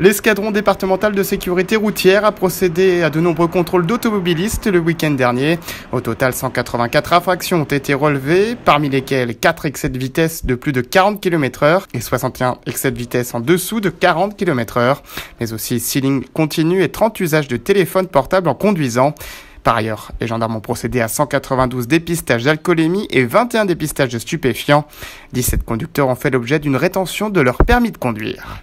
L'escadron départemental de sécurité routière a procédé à de nombreux contrôles d'automobilistes le week-end dernier. Au total, 184 infractions ont été relevées, parmi lesquelles 4 excès de vitesse de plus de 40 km heure et 61 excès de vitesse en dessous de 40 km heure, mais aussi ceiling continu et 30 usages de téléphone portable en conduisant. Par ailleurs, les gendarmes ont procédé à 192 dépistages d'alcoolémie et 21 dépistages de stupéfiants. 17 conducteurs ont fait l'objet d'une rétention de leur permis de conduire.